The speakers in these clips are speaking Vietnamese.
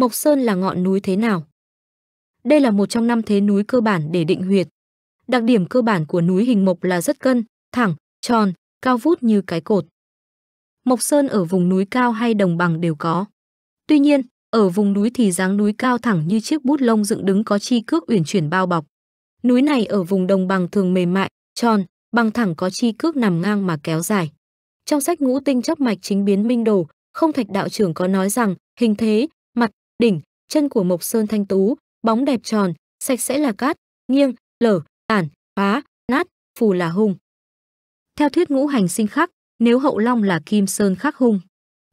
Mộc Sơn là ngọn núi thế nào? Đây là một trong năm thế núi cơ bản để định huyệt. Đặc điểm cơ bản của núi hình mộc là rất cân, thẳng, tròn, cao vút như cái cột. Mộc Sơn ở vùng núi cao hay đồng bằng đều có. Tuy nhiên, ở vùng núi thì dáng núi cao thẳng như chiếc bút lông dựng đứng có chi cước uyển chuyển bao bọc. Núi này ở vùng đồng bằng thường mềm mại, tròn, bằng thẳng có chi cước nằm ngang mà kéo dài. Trong sách ngũ tinh chấp mạch chính biến minh đồ, không thạch đạo trưởng có nói rằng hình thế, đỉnh, chân của Mộc Sơn Thanh Tú, bóng đẹp tròn, sạch sẽ là cát, nghiêng, lở, tản, phá, nát, phù là hung. Theo thuyết ngũ hành sinh khắc, nếu hậu long là kim sơn khắc hung.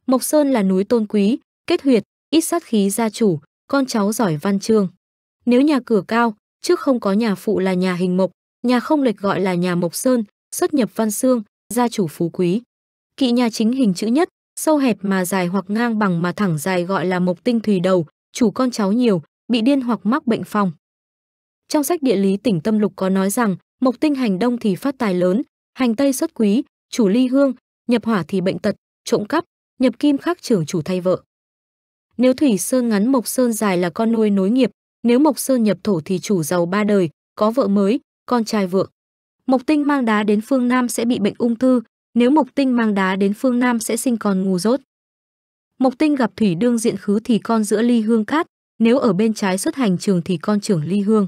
Mộc Sơn là núi tôn quý, kết huyệt, ít sát khí gia chủ, con cháu giỏi văn chương. Nếu nhà cửa cao, trước không có nhà phụ là nhà hình mộc, nhà không lệch gọi là nhà mộc sơn, xuất nhập văn xương, gia chủ phú quý. Kỵ nhà chính hình chữ nhất, sâu hẹp mà dài hoặc ngang bằng mà thẳng dài gọi là mộc tinh thủy đầu, chủ con cháu nhiều, bị điên hoặc mắc bệnh phong. Trong sách địa lý tỉnh Tâm Lục có nói rằng, mộc tinh hành đông thì phát tài lớn, hành tây xuất quý, chủ ly hương, nhập hỏa thì bệnh tật, trộm cắp, nhập kim khắc trưởng chủ thay vợ. Nếu thủy sơn ngắn mộc sơn dài là con nuôi nối nghiệp, nếu mộc sơn nhập thổ thì chủ giàu ba đời, có vợ mới, con trai vượng. Mộc tinh mang đá đến phương Nam sẽ bị bệnh ung thư, nếu Mộc Tinh mang đá đến phương Nam sẽ sinh con ngu dốt. Mộc Tinh gặp Thủy Đương diện khứ thì con giữa ly hương cát, nếu ở bên trái xuất hành trường thì con trưởng ly hương.